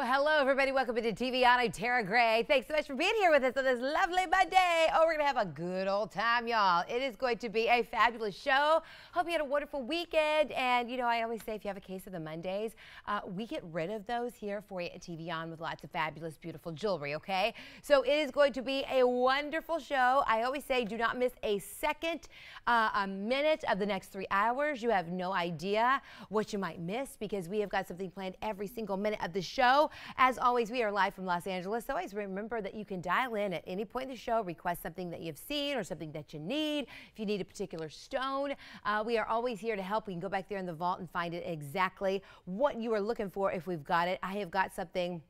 Well, hello, everybody. Welcome into TV on. I'm Tara Gray. Thanks so much for being here with us on this lovely Monday. Oh, we're going to have a good old time, y'all. It is going to be a fabulous show. Hope you had a wonderful weekend. And, you know, I always say if you have a case of the Mondays, uh, we get rid of those here for you at TV on with lots of fabulous, beautiful jewelry, okay? So it is going to be a wonderful show. I always say do not miss a second, uh, a minute of the next three hours. You have no idea what you might miss because we have got something planned every single minute of the show. As always, we are live from Los Angeles. So always remember that you can dial in at any point in the show, request something that you've seen or something that you need. If you need a particular stone, uh, we are always here to help. We can go back there in the vault and find it exactly what you are looking for if we've got it. I have got something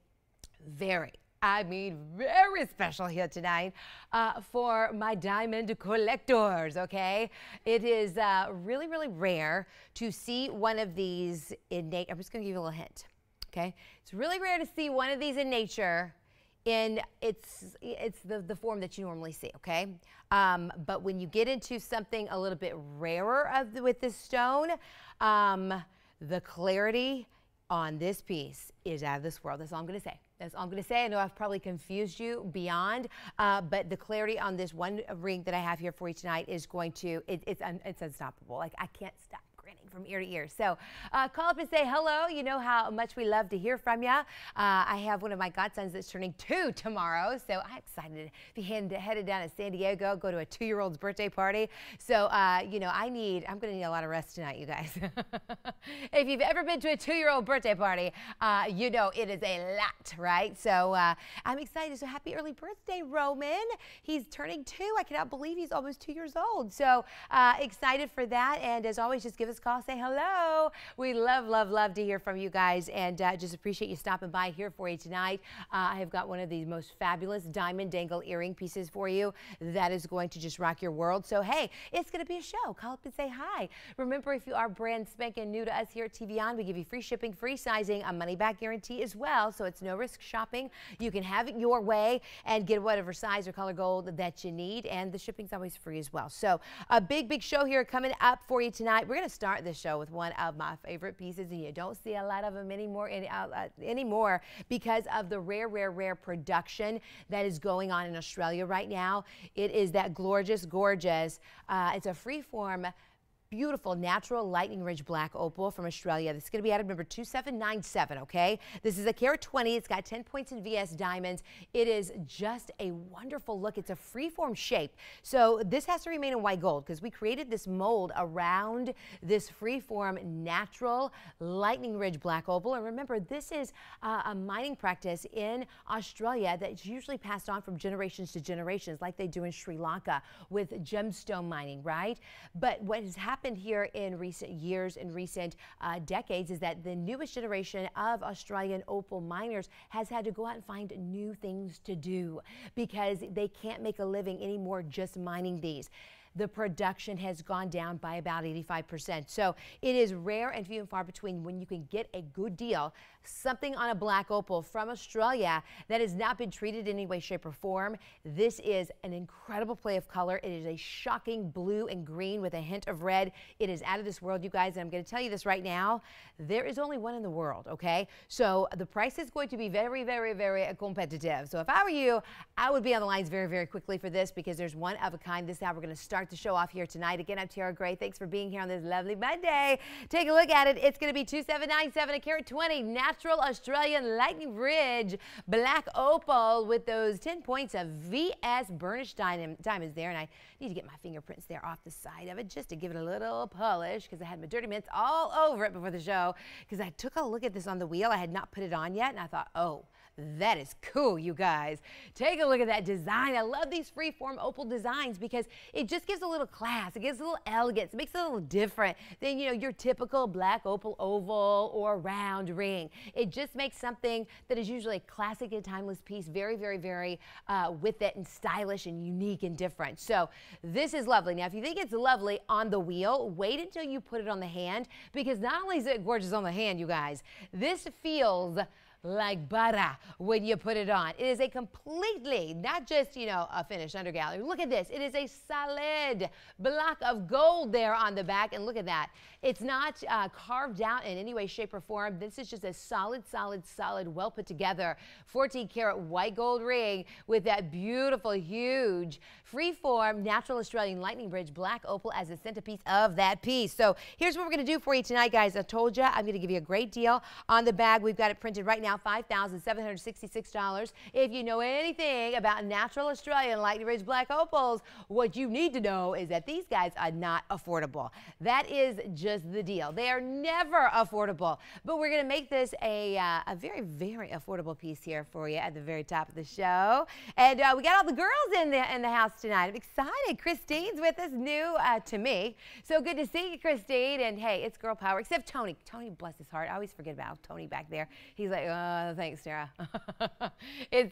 very I mean, very special here tonight uh, for my diamond collectors, okay? It is uh, really, really rare to see one of these innate. I'm just going to give you a little hint okay? It's really rare to see one of these in nature and it's it's the, the form that you normally see, okay? Um, but when you get into something a little bit rarer of the, with this stone, um, the clarity on this piece is out of this world. That's all I'm going to say. That's all I'm going to say. I know I've probably confused you beyond, uh, but the clarity on this one ring that I have here for you tonight is going to, it, it's, un, it's unstoppable. Like I can't stop from ear to ear. So uh, call up and say hello. You know how much we love to hear from you. Uh, I have one of my godsons that's turning two tomorrow, so I'm excited to be headed down to San Diego, go to a two-year-old's birthday party. So, uh, you know, I need, I'm going to need a lot of rest tonight, you guys. if you've ever been to a two-year-old birthday party, uh, you know it is a lot, right? So uh, I'm excited. So happy early birthday, Roman. He's turning two. I cannot believe he's almost two years old. So uh, excited for that. And as always, just give us a call all say hello. We love, love, love to hear from you guys and uh, just appreciate you stopping by here for you tonight. Uh, I have got one of the most fabulous diamond dangle earring pieces for you that is going to just rock your world. So, hey, it's going to be a show. Call up and say hi. Remember, if you are brand spanking new to us here at TV On, we give you free shipping, free sizing, a money back guarantee as well. So it's no risk shopping. You can have it your way and get whatever size or color gold that you need. And the shipping's always free as well. So a big, big show here coming up for you tonight. We're going to start the the show with one of my favorite pieces, and you don't see a lot of them anymore, any, uh, uh, anymore because of the rare, rare, rare production that is going on in Australia right now. It is that gorgeous, gorgeous. Uh, it's a freeform beautiful natural lightning ridge black opal from Australia. This is going to be item number 2797, okay? This is a carat 20. It's got 10 points in VS diamonds. It is just a wonderful look. It's a freeform shape. So this has to remain in white gold because we created this mold around this freeform natural lightning ridge black opal. And remember, this is uh, a mining practice in Australia that's usually passed on from generations to generations like they do in Sri Lanka with gemstone mining, right? But what has happened happened here in recent years, in recent uh, decades, is that the newest generation of Australian opal miners has had to go out and find new things to do because they can't make a living anymore just mining these the production has gone down by about 85%. So it is rare and few and far between when you can get a good deal, something on a black opal from Australia that has not been treated in any way, shape, or form. This is an incredible play of color. It is a shocking blue and green with a hint of red. It is out of this world, you guys. And I'm going to tell you this right now. There is only one in the world, okay? So the price is going to be very, very, very competitive. So if I were you, I would be on the lines very, very quickly for this because there's one of a kind. This hour we're going to start start show off here tonight. Again, I'm Tiara Gray. Thanks for being here on this lovely Monday. Take a look at it. It's going to be 2797, a carat 20, natural Australian Lightning Ridge, black opal with those 10 points of VS burnished diamonds there. And I need to get my fingerprints there off the side of it just to give it a little polish because I had my dirty mints all over it before the show because I took a look at this on the wheel. I had not put it on yet and I thought, oh, that is cool, you guys. Take a look at that design. I love these freeform opal designs because it just gives a little class. It gives a little elegance. It makes it a little different than, you know, your typical black opal oval or round ring. It just makes something that is usually a classic and timeless piece very, very, very uh, with it and stylish and unique and different. So this is lovely. Now, if you think it's lovely on the wheel, wait until you put it on the hand because not only is it gorgeous on the hand, you guys, this feels like butter when you put it on. It is a completely, not just, you know, a finished under Look at this. It is a solid block of gold there on the back. And look at that. It's not uh, carved out in any way, shape, or form. This is just a solid, solid, solid, well put together 14 karat white gold ring with that beautiful, huge, freeform natural Australian lightning bridge black opal as the centerpiece of that piece. So here's what we're going to do for you tonight, guys. I told you I'm going to give you a great deal on the bag. We've got it printed right now now $5,766. If you know anything about natural Australian Lightning Ridge Black Opals, what you need to know is that these guys are not affordable. That is just the deal. They are never affordable, but we're going to make this a, uh, a very, very affordable piece here for you at the very top of the show. And uh, we got all the girls in the, in the house tonight. I'm excited. Christine's with us, new uh, to me. So good to see you, Christine. And hey, it's girl power, except Tony. Tony, bless his heart. I always forget about Tony back there. He's like, oh, uh, thanks, Sarah. it's